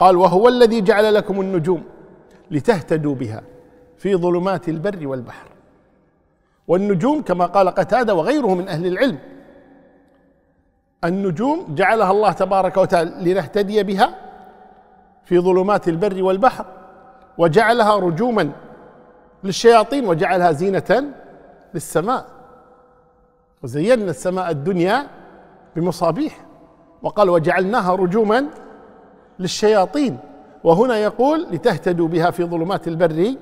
قال وهو الذي جعل لكم النجوم لتهتدوا بها في ظلمات البر والبحر والنجوم كما قال قتاده وغيره من اهل العلم النجوم جعلها الله تبارك وتعالى لنهتدي بها في ظلمات البر والبحر وجعلها رجوما للشياطين وجعلها زينه للسماء وزينا السماء الدنيا بمصابيح وقال وجعلناها رجوما للشياطين وهنا يقول لتهتدوا بها في ظلمات البر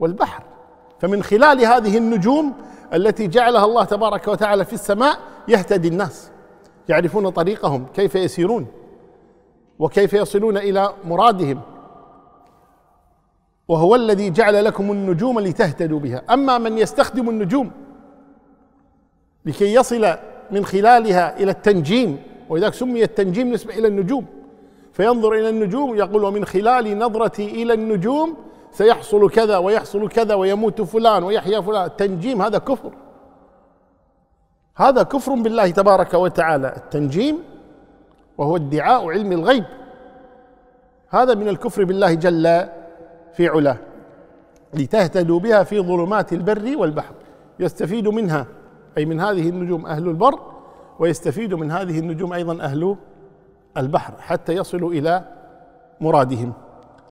والبحر فمن خلال هذه النجوم التي جعلها الله تبارك وتعالى في السماء يهتدي الناس يعرفون طريقهم كيف يسيرون وكيف يصلون الى مرادهم وهو الذي جعل لكم النجوم لتهتدوا بها اما من يستخدم النجوم لكي يصل من خلالها الى التنجيم ولذلك سمي التنجيم نسبه الى النجوم فينظر إلى النجوم يقول ومن خلال نظرتي إلى النجوم سيحصل كذا ويحصل كذا ويموت فلان ويحيا فلان التنجيم هذا كفر هذا كفر بالله تبارك وتعالى التنجيم وهو ادعاء علم الغيب هذا من الكفر بالله جل في علاه لتهتدوا بها في ظلمات البر والبحر يستفيد منها أي من هذه النجوم أهل البر ويستفيد من هذه النجوم أيضا أهل البحر حتى يصلوا الى مرادهم